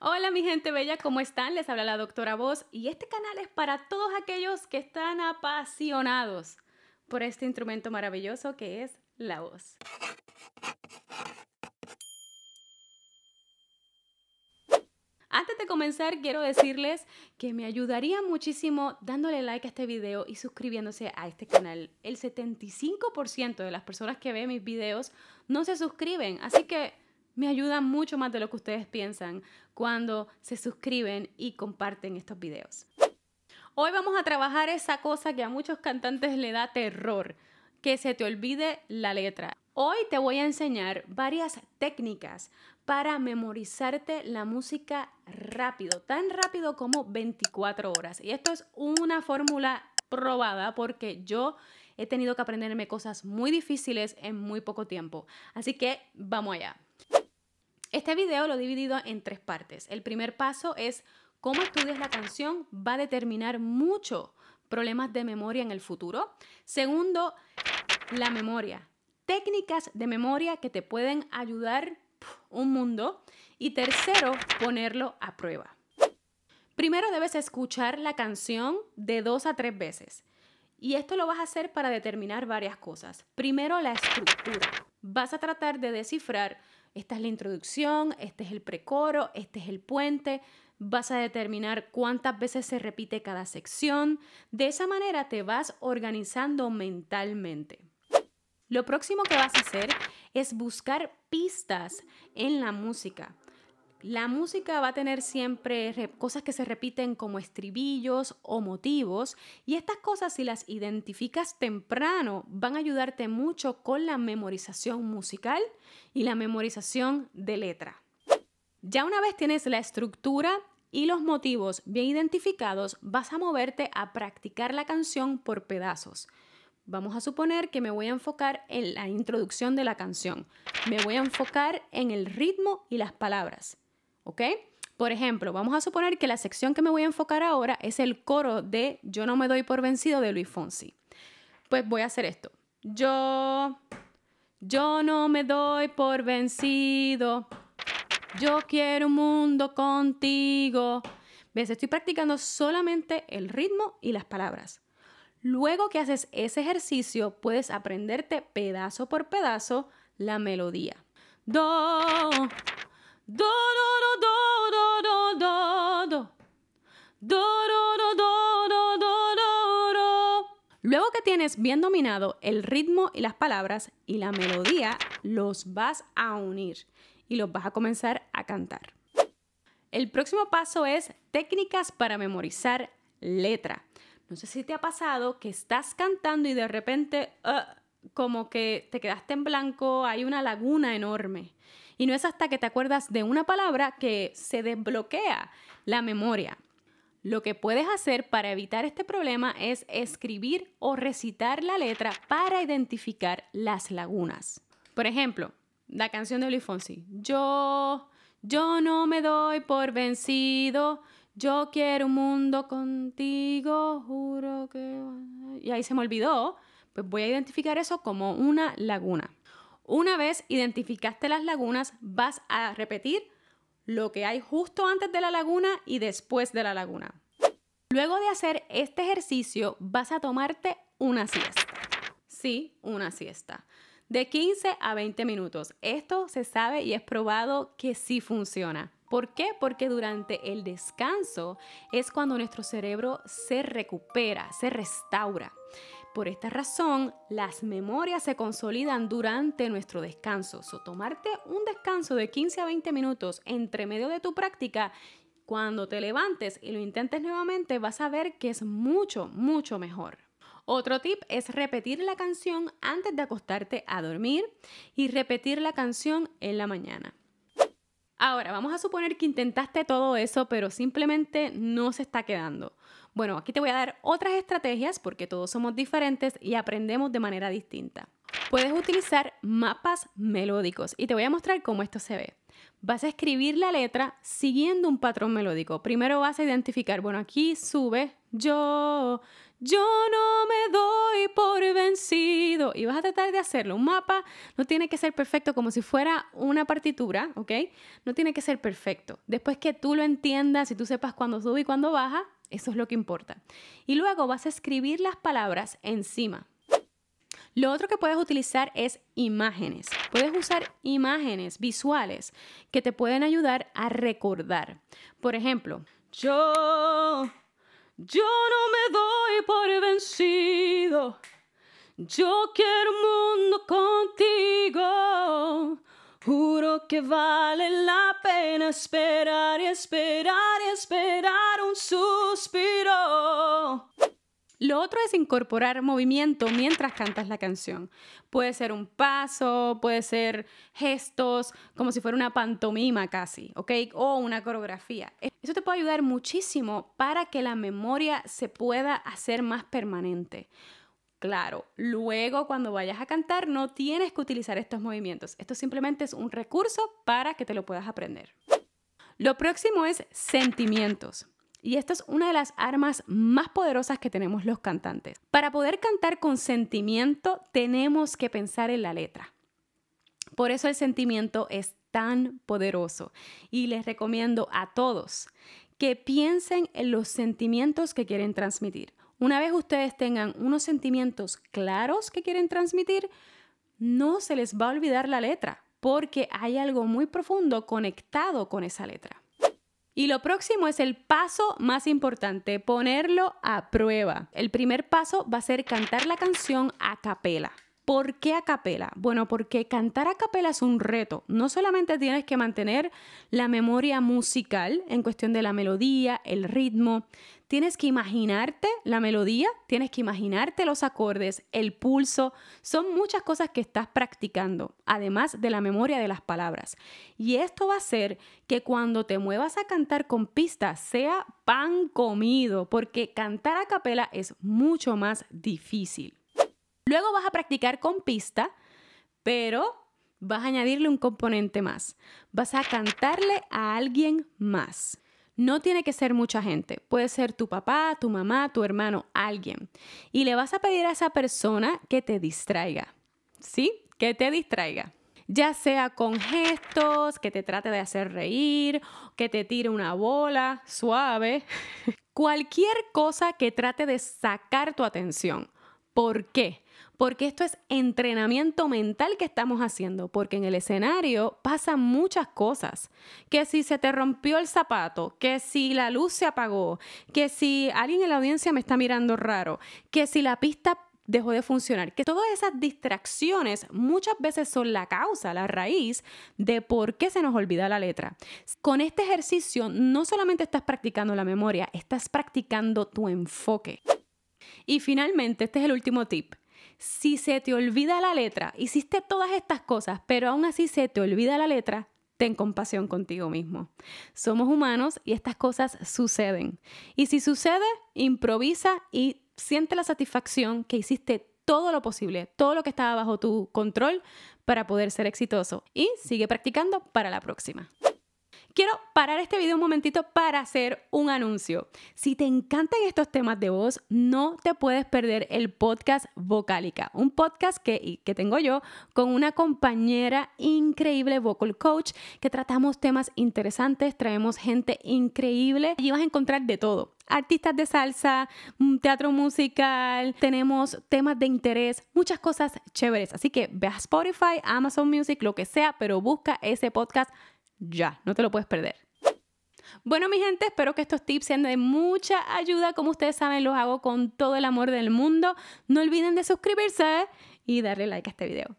Hola mi gente bella, ¿cómo están? Les habla la doctora Voz y este canal es para todos aquellos que están apasionados por este instrumento maravilloso que es la voz. Antes de comenzar, quiero decirles que me ayudaría muchísimo dándole like a este video y suscribiéndose a este canal. El 75% de las personas que ven mis videos no se suscriben, así que me ayuda mucho más de lo que ustedes piensan cuando se suscriben y comparten estos videos. Hoy vamos a trabajar esa cosa que a muchos cantantes le da terror, que se te olvide la letra. Hoy te voy a enseñar varias técnicas para memorizarte la música rápido, tan rápido como 24 horas. Y esto es una fórmula probada porque yo he tenido que aprenderme cosas muy difíciles en muy poco tiempo. Así que vamos allá. Este video lo he dividido en tres partes. El primer paso es cómo estudias la canción va a determinar mucho problemas de memoria en el futuro. Segundo, la memoria. Técnicas de memoria que te pueden ayudar un mundo. Y tercero, ponerlo a prueba. Primero debes escuchar la canción de dos a tres veces. Y esto lo vas a hacer para determinar varias cosas. Primero, la estructura. Vas a tratar de descifrar esta es la introducción, este es el precoro, este es el puente, vas a determinar cuántas veces se repite cada sección. De esa manera te vas organizando mentalmente. Lo próximo que vas a hacer es buscar pistas en la música. La música va a tener siempre cosas que se repiten como estribillos o motivos y estas cosas si las identificas temprano van a ayudarte mucho con la memorización musical y la memorización de letra. Ya una vez tienes la estructura y los motivos bien identificados, vas a moverte a practicar la canción por pedazos. Vamos a suponer que me voy a enfocar en la introducción de la canción. Me voy a enfocar en el ritmo y las palabras. Por ejemplo, vamos a suponer que la sección que me voy a enfocar ahora es el coro de Yo no me doy por vencido de Luis Fonsi. Pues voy a hacer esto. Yo, yo no me doy por vencido. Yo quiero un mundo contigo. ¿Ves? Estoy practicando solamente el ritmo y las palabras. Luego que haces ese ejercicio, puedes aprenderte pedazo por pedazo la melodía. Do, Do, do, do, do, do, do, do. Do, do, do, do, do, do, Luego que tienes bien dominado el ritmo y las palabras y la melodía, los vas a unir y los vas a comenzar a cantar. El próximo paso es técnicas para memorizar letra. No sé si te ha pasado que estás cantando y de repente uh, como que te quedaste en blanco, hay una laguna enorme. Y no es hasta que te acuerdas de una palabra que se desbloquea la memoria. Lo que puedes hacer para evitar este problema es escribir o recitar la letra para identificar las lagunas. Por ejemplo, la canción de Luis Fonsi. Yo, yo no me doy por vencido. Yo quiero un mundo contigo, juro que... Y ahí se me olvidó. Pues voy a identificar eso como una laguna. Una vez identificaste las lagunas, vas a repetir lo que hay justo antes de la laguna y después de la laguna. Luego de hacer este ejercicio, vas a tomarte una siesta. Sí, una siesta. De 15 a 20 minutos. Esto se sabe y es probado que sí funciona. ¿Por qué? Porque durante el descanso es cuando nuestro cerebro se recupera, se restaura. Por esta razón, las memorias se consolidan durante nuestro descanso. So, tomarte un descanso de 15 a 20 minutos entre medio de tu práctica, cuando te levantes y lo intentes nuevamente, vas a ver que es mucho, mucho mejor. Otro tip es repetir la canción antes de acostarte a dormir y repetir la canción en la mañana. Ahora, vamos a suponer que intentaste todo eso, pero simplemente no se está quedando. Bueno, aquí te voy a dar otras estrategias porque todos somos diferentes y aprendemos de manera distinta. Puedes utilizar mapas melódicos y te voy a mostrar cómo esto se ve. Vas a escribir la letra siguiendo un patrón melódico. Primero vas a identificar, bueno, aquí sube yo, yo no me doy por vencido. Y vas a tratar de hacerlo. Un mapa no tiene que ser perfecto como si fuera una partitura, ¿ok? No tiene que ser perfecto. Después que tú lo entiendas y tú sepas cuándo sube y cuándo baja, eso es lo que importa. Y luego vas a escribir las palabras encima. Lo otro que puedes utilizar es imágenes. Puedes usar imágenes visuales que te pueden ayudar a recordar. Por ejemplo, yo, yo no me doy por vencido. Yo quiero un mundo contigo. Juro que vale la pena esperar y esperar esperar un suspiro. Lo otro es incorporar movimiento mientras cantas la canción. Puede ser un paso, puede ser gestos, como si fuera una pantomima casi, ¿ok? O una coreografía. Eso te puede ayudar muchísimo para que la memoria se pueda hacer más permanente. Claro, luego cuando vayas a cantar no tienes que utilizar estos movimientos. Esto simplemente es un recurso para que te lo puedas aprender. Lo próximo es sentimientos. Y esta es una de las armas más poderosas que tenemos los cantantes. Para poder cantar con sentimiento tenemos que pensar en la letra. Por eso el sentimiento es tan poderoso. Y les recomiendo a todos que piensen en los sentimientos que quieren transmitir. Una vez ustedes tengan unos sentimientos claros que quieren transmitir, no se les va a olvidar la letra, porque hay algo muy profundo conectado con esa letra. Y lo próximo es el paso más importante, ponerlo a prueba. El primer paso va a ser cantar la canción a capela. ¿Por qué a capela? Bueno, porque cantar a capela es un reto. No solamente tienes que mantener la memoria musical en cuestión de la melodía, el ritmo, tienes que imaginarte la melodía, tienes que imaginarte los acordes, el pulso, son muchas cosas que estás practicando, además de la memoria de las palabras. Y esto va a hacer que cuando te muevas a cantar con pista sea pan comido, porque cantar a capela es mucho más difícil. Luego vas a practicar con pista, pero vas a añadirle un componente más. Vas a cantarle a alguien más. No tiene que ser mucha gente, puede ser tu papá, tu mamá, tu hermano, alguien. Y le vas a pedir a esa persona que te distraiga, ¿sí? Que te distraiga. Ya sea con gestos, que te trate de hacer reír, que te tire una bola suave, cualquier cosa que trate de sacar tu atención. ¿Por qué? porque esto es entrenamiento mental que estamos haciendo, porque en el escenario pasan muchas cosas, que si se te rompió el zapato, que si la luz se apagó, que si alguien en la audiencia me está mirando raro, que si la pista dejó de funcionar, que todas esas distracciones muchas veces son la causa, la raíz de por qué se nos olvida la letra. Con este ejercicio no solamente estás practicando la memoria, estás practicando tu enfoque. Y finalmente, este es el último tip. Si se te olvida la letra, hiciste todas estas cosas, pero aún así se te olvida la letra, ten compasión contigo mismo. Somos humanos y estas cosas suceden. Y si sucede, improvisa y siente la satisfacción que hiciste todo lo posible, todo lo que estaba bajo tu control para poder ser exitoso. Y sigue practicando para la próxima. Quiero parar este video un momentito para hacer un anuncio. Si te encantan estos temas de voz, no te puedes perder el podcast Vocálica, un podcast que, tengo yo con una compañera increíble, vocal coach, que tratamos temas interesantes, traemos gente increíble y vas a encontrar de todo artistas de salsa, mm, teatro musical, tenemos temas de interés, muchas cosas chéveres. Así que ve a Spotify, Amazon Music, lo que sea, pero busca ese podcast ya, no te lo puedes perder. Bueno, mi gente, espero que estos tips sean de mucha ayuda. Como ustedes saben, los hago con todo el amor del mundo. No olviden de suscribirse y darle like a este video.